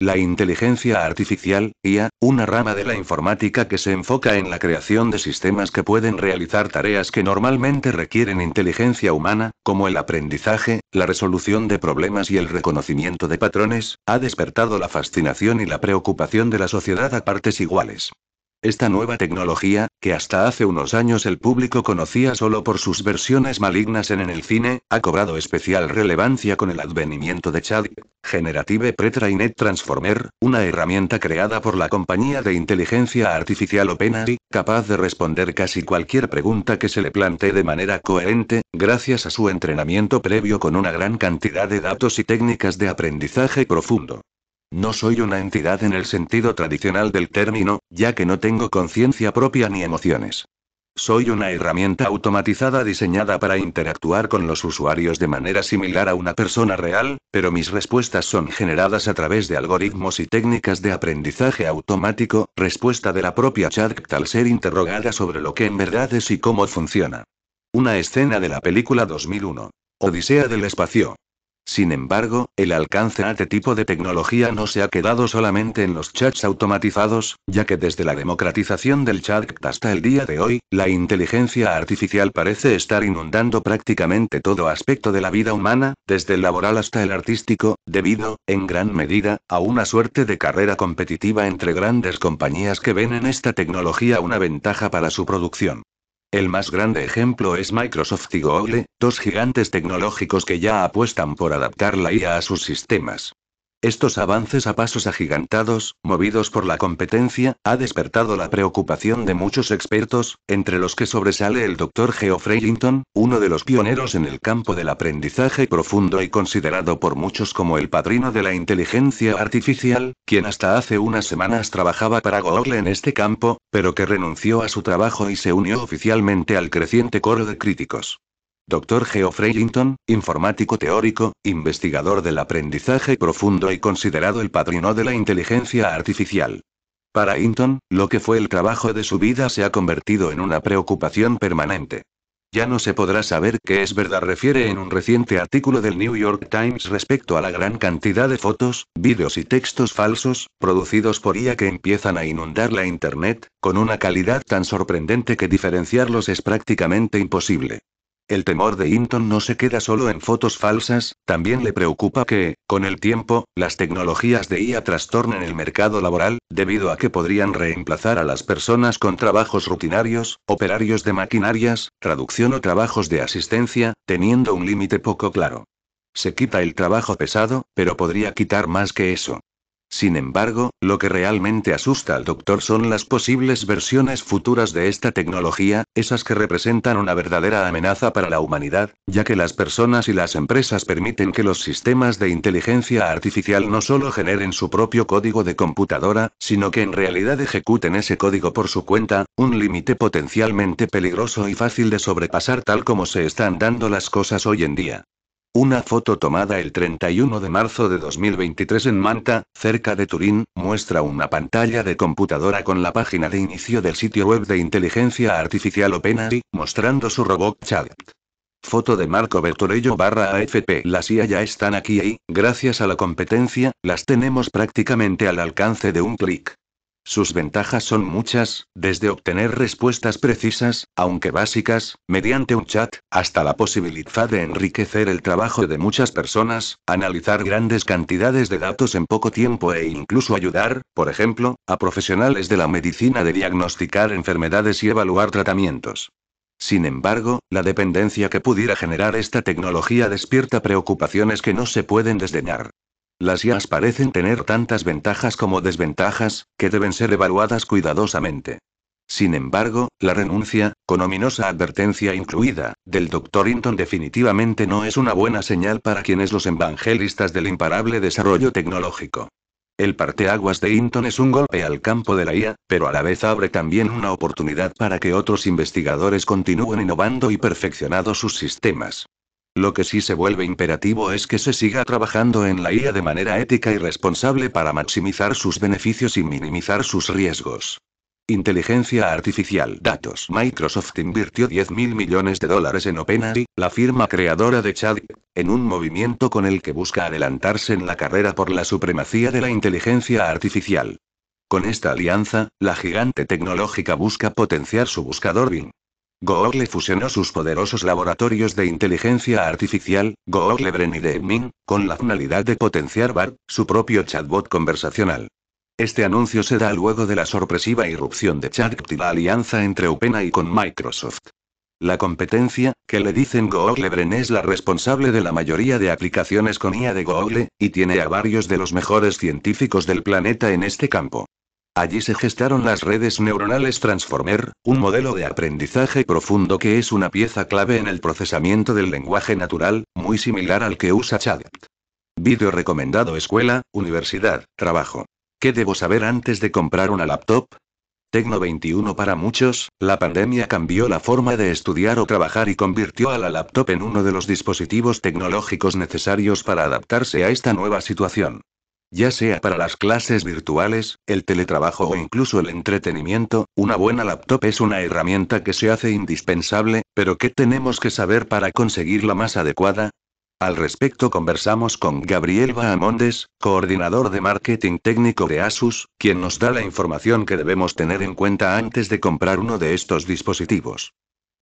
La inteligencia artificial, IA, una rama de la informática que se enfoca en la creación de sistemas que pueden realizar tareas que normalmente requieren inteligencia humana, como el aprendizaje, la resolución de problemas y el reconocimiento de patrones, ha despertado la fascinación y la preocupación de la sociedad a partes iguales. Esta nueva tecnología, que hasta hace unos años el público conocía solo por sus versiones malignas en, el cine, ha cobrado especial relevancia con el advenimiento de Chad, Generative pre Transformer, una herramienta creada por la compañía de inteligencia artificial OpenAI, capaz de responder casi cualquier pregunta que se le plantee de manera coherente, gracias a su entrenamiento previo con una gran cantidad de datos y técnicas de aprendizaje profundo. No soy una entidad en el sentido tradicional del término, ya que no tengo conciencia propia ni emociones. Soy una herramienta automatizada diseñada para interactuar con los usuarios de manera similar a una persona real, pero mis respuestas son generadas a través de algoritmos y técnicas de aprendizaje automático, respuesta de la propia chat al ser interrogada sobre lo que en verdad es y cómo funciona. Una escena de la película 2001. Odisea del espacio. Sin embargo, el alcance a este tipo de tecnología no se ha quedado solamente en los chats automatizados, ya que desde la democratización del chat hasta el día de hoy, la inteligencia artificial parece estar inundando prácticamente todo aspecto de la vida humana, desde el laboral hasta el artístico, debido, en gran medida, a una suerte de carrera competitiva entre grandes compañías que ven en esta tecnología una ventaja para su producción. El más grande ejemplo es Microsoft y Google, dos gigantes tecnológicos que ya apuestan por adaptar la IA a sus sistemas. Estos avances a pasos agigantados, movidos por la competencia, ha despertado la preocupación de muchos expertos, entre los que sobresale el Dr. Geoffrey Linton, uno de los pioneros en el campo del aprendizaje profundo y considerado por muchos como el padrino de la inteligencia artificial, quien hasta hace unas semanas trabajaba para Google en este campo, pero que renunció a su trabajo y se unió oficialmente al creciente coro de críticos. Dr. Geoffrey Hinton, informático teórico, investigador del aprendizaje profundo y considerado el padrino de la inteligencia artificial. Para Hinton, lo que fue el trabajo de su vida se ha convertido en una preocupación permanente. Ya no se podrá saber qué es verdad, refiere en un reciente artículo del New York Times respecto a la gran cantidad de fotos, vídeos y textos falsos, producidos por IA que empiezan a inundar la Internet, con una calidad tan sorprendente que diferenciarlos es prácticamente imposible. El temor de Hinton no se queda solo en fotos falsas, también le preocupa que, con el tiempo, las tecnologías de IA trastornen el mercado laboral, debido a que podrían reemplazar a las personas con trabajos rutinarios, operarios de maquinarias, traducción o trabajos de asistencia, teniendo un límite poco claro. Se quita el trabajo pesado, pero podría quitar más que eso. Sin embargo, lo que realmente asusta al doctor son las posibles versiones futuras de esta tecnología, esas que representan una verdadera amenaza para la humanidad, ya que las personas y las empresas permiten que los sistemas de inteligencia artificial no solo generen su propio código de computadora, sino que en realidad ejecuten ese código por su cuenta, un límite potencialmente peligroso y fácil de sobrepasar tal como se están dando las cosas hoy en día. Una foto tomada el 31 de marzo de 2023 en Manta, cerca de Turín, muestra una pantalla de computadora con la página de inicio del sitio web de inteligencia artificial OpenAI, mostrando su robot chat. Foto de Marco Bertorello barra AFP. Las IA ya están aquí y, gracias a la competencia, las tenemos prácticamente al alcance de un clic. Sus ventajas son muchas, desde obtener respuestas precisas, aunque básicas, mediante un chat, hasta la posibilidad de enriquecer el trabajo de muchas personas, analizar grandes cantidades de datos en poco tiempo e incluso ayudar, por ejemplo, a profesionales de la medicina de diagnosticar enfermedades y evaluar tratamientos. Sin embargo, la dependencia que pudiera generar esta tecnología despierta preocupaciones que no se pueden desdeñar. Las IAS parecen tener tantas ventajas como desventajas, que deben ser evaluadas cuidadosamente. Sin embargo, la renuncia, con ominosa advertencia incluida, del Dr. Hinton definitivamente no es una buena señal para quienes los evangelistas del imparable desarrollo tecnológico. El parteaguas de Hinton es un golpe al campo de la IA, pero a la vez abre también una oportunidad para que otros investigadores continúen innovando y perfeccionando sus sistemas. Lo que sí se vuelve imperativo es que se siga trabajando en la IA de manera ética y responsable para maximizar sus beneficios y minimizar sus riesgos. Inteligencia artificial. Datos. Microsoft invirtió 10 mil millones de dólares en OpenAI, la firma creadora de Chad, en un movimiento con el que busca adelantarse en la carrera por la supremacía de la inteligencia artificial. Con esta alianza, la gigante tecnológica busca potenciar su buscador Bing, Google fusionó sus poderosos laboratorios de inteligencia artificial, Google Bren y Deming, con la finalidad de potenciar BART, su propio chatbot conversacional. Este anuncio se da luego de la sorpresiva irrupción de ChatGPT y la alianza entre y con Microsoft. La competencia, que le dicen Google Bren es la responsable de la mayoría de aplicaciones con IA de Google, y tiene a varios de los mejores científicos del planeta en este campo. Allí se gestaron las redes neuronales Transformer, un modelo de aprendizaje profundo que es una pieza clave en el procesamiento del lenguaje natural, muy similar al que usa ChatGPT. Video recomendado escuela, universidad, trabajo. ¿Qué debo saber antes de comprar una laptop? Tecno 21 para muchos, la pandemia cambió la forma de estudiar o trabajar y convirtió a la laptop en uno de los dispositivos tecnológicos necesarios para adaptarse a esta nueva situación. Ya sea para las clases virtuales, el teletrabajo o incluso el entretenimiento, una buena laptop es una herramienta que se hace indispensable, pero ¿qué tenemos que saber para conseguir la más adecuada? Al respecto conversamos con Gabriel Bahamondes, coordinador de marketing técnico de Asus, quien nos da la información que debemos tener en cuenta antes de comprar uno de estos dispositivos.